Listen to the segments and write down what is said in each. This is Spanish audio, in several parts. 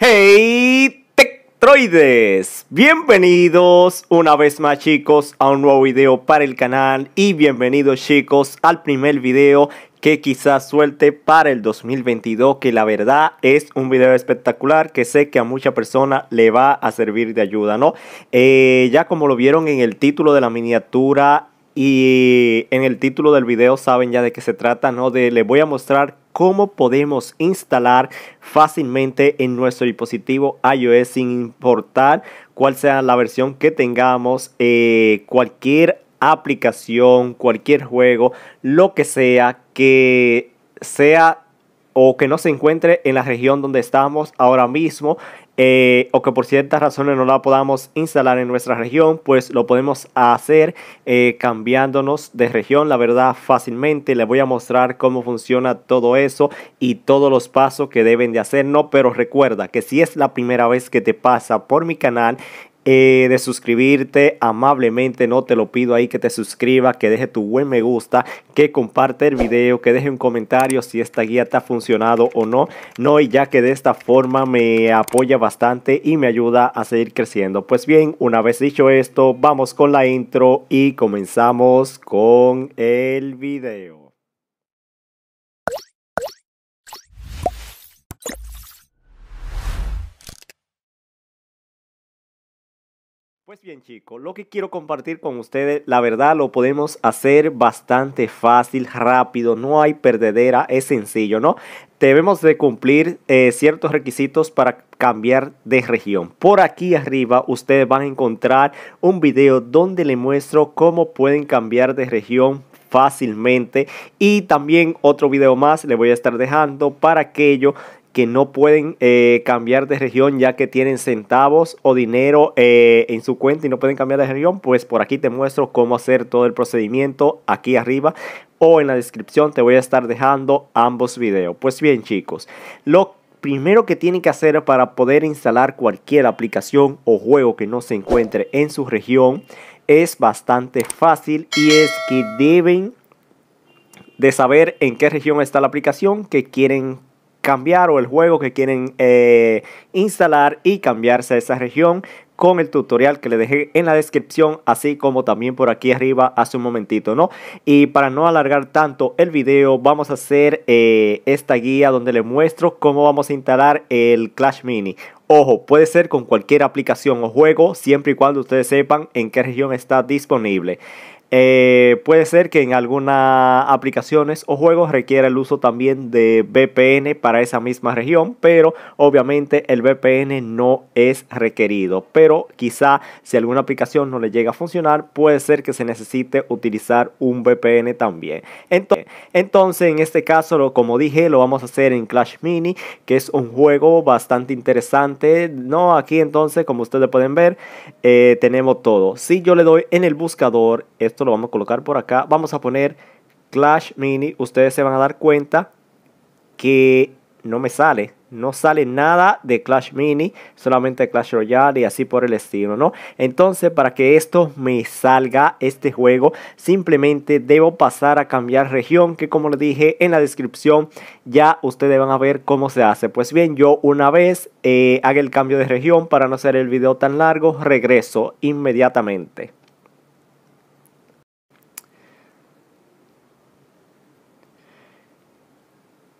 ¡Hey! Tectroides, bienvenidos una vez más chicos a un nuevo video para el canal y bienvenidos chicos al primer video que quizás suelte para el 2022 que la verdad es un video espectacular que sé que a mucha persona le va a servir de ayuda no eh, ya como lo vieron en el título de la miniatura y en el título del video saben ya de qué se trata, ¿no? De les voy a mostrar cómo podemos instalar fácilmente en nuestro dispositivo iOS sin importar cuál sea la versión que tengamos, eh, cualquier aplicación, cualquier juego, lo que sea que sea o que no se encuentre en la región donde estamos ahora mismo eh, o que por ciertas razones no la podamos instalar en nuestra región, pues lo podemos hacer eh, cambiándonos de región, la verdad, fácilmente. Les voy a mostrar cómo funciona todo eso y todos los pasos que deben de hacer. No, pero recuerda que si es la primera vez que te pasa por mi canal eh, de suscribirte amablemente. No te lo pido ahí que te suscribas, que deje tu buen me gusta, que comparte el video, que deje un comentario si esta guía te ha funcionado o no. No, y ya que de esta forma me apoya bastante y me ayuda a seguir creciendo. Pues bien, una vez dicho esto, vamos con la intro y comenzamos con el video. Pues bien chicos, lo que quiero compartir con ustedes, la verdad lo podemos hacer bastante fácil, rápido, no hay perdedera, es sencillo, ¿no? Debemos de cumplir eh, ciertos requisitos para cambiar de región. Por aquí arriba ustedes van a encontrar un video donde les muestro cómo pueden cambiar de región fácilmente y también otro video más le voy a estar dejando para aquellos que no pueden eh, cambiar de región ya que tienen centavos o dinero eh, en su cuenta y no pueden cambiar de región, pues por aquí te muestro cómo hacer todo el procedimiento aquí arriba o en la descripción te voy a estar dejando ambos videos. Pues bien chicos, lo primero que tienen que hacer para poder instalar cualquier aplicación o juego que no se encuentre en su región es bastante fácil y es que deben de saber en qué región está la aplicación que quieren cambiar o el juego que quieren eh, instalar y cambiarse a esa región con el tutorial que le dejé en la descripción, así como también por aquí arriba hace un momentito, ¿no? Y para no alargar tanto el video, vamos a hacer eh, esta guía donde le muestro cómo vamos a instalar el Clash Mini. Ojo, puede ser con cualquier aplicación o juego, siempre y cuando ustedes sepan en qué región está disponible. Eh, puede ser que en algunas aplicaciones o juegos requiera el uso también de VPN para esa misma región, pero obviamente el VPN no es requerido. Pero quizá si alguna aplicación no le llega a funcionar, puede ser que se necesite utilizar un VPN también. Entonces, entonces en este caso, como dije, lo vamos a hacer en Clash Mini, que es un juego bastante interesante. No, aquí entonces, como ustedes pueden ver, eh, tenemos todo. Si yo le doy en el buscador, esto lo vamos a colocar por acá. Vamos a poner Clash Mini. Ustedes se van a dar cuenta que no me sale. No sale nada de Clash Mini, solamente Clash Royale y así por el estilo, ¿no? Entonces, para que esto me salga, este juego, simplemente debo pasar a cambiar región, que como les dije en la descripción, ya ustedes van a ver cómo se hace. Pues bien, yo una vez eh, haga el cambio de región para no hacer el video tan largo, regreso inmediatamente.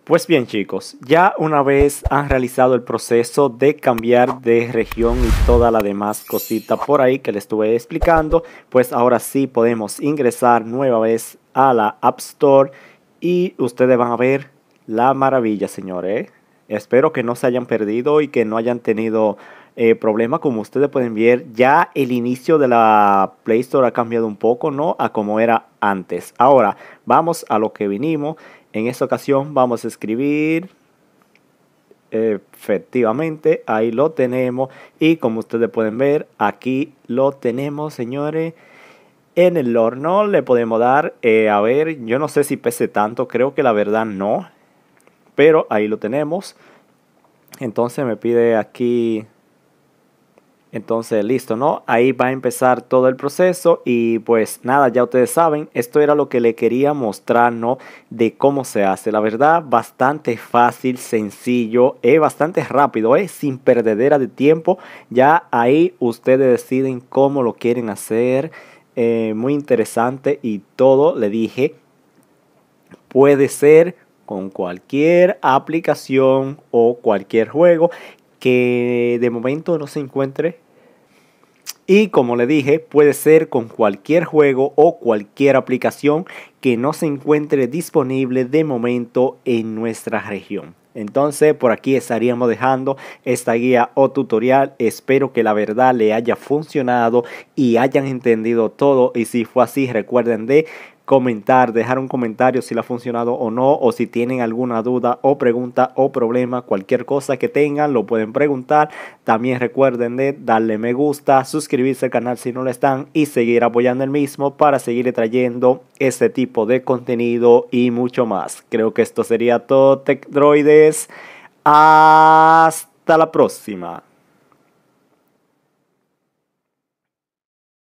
Pues bien chicos, ya una vez han realizado el proceso de cambiar de región y toda la demás cosita por ahí que les estuve explicando, pues ahora sí podemos ingresar nueva vez a la App Store y ustedes van a ver la maravilla señores. Espero que no se hayan perdido y que no hayan tenido eh, problema como ustedes pueden ver ya el inicio de la Play Store ha cambiado un poco no a como era antes ahora vamos a lo que vinimos en esta ocasión vamos a escribir efectivamente ahí lo tenemos y como ustedes pueden ver aquí lo tenemos señores en el horno le podemos dar eh, a ver yo no sé si pese tanto creo que la verdad no pero ahí lo tenemos entonces me pide aquí entonces, listo, ¿no? Ahí va a empezar todo el proceso y pues nada, ya ustedes saben, esto era lo que le quería mostrar, ¿no? De cómo se hace. La verdad, bastante fácil, sencillo, es eh, bastante rápido, es eh, sin perdedera de tiempo. Ya ahí ustedes deciden cómo lo quieren hacer. Eh, muy interesante y todo, le dije, puede ser con cualquier aplicación o cualquier juego que de momento no se encuentre. Y como le dije, puede ser con cualquier juego o cualquier aplicación que no se encuentre disponible de momento en nuestra región. Entonces por aquí estaríamos dejando esta guía o tutorial. Espero que la verdad le haya funcionado y hayan entendido todo. Y si fue así, recuerden de comentar, dejar un comentario si le ha funcionado o no, o si tienen alguna duda o pregunta o problema, cualquier cosa que tengan, lo pueden preguntar. También recuerden de darle me gusta, suscribirse al canal si no lo están y seguir apoyando el mismo para seguir trayendo ese tipo de contenido y mucho más. Creo que esto sería todo, Tech Hasta la próxima.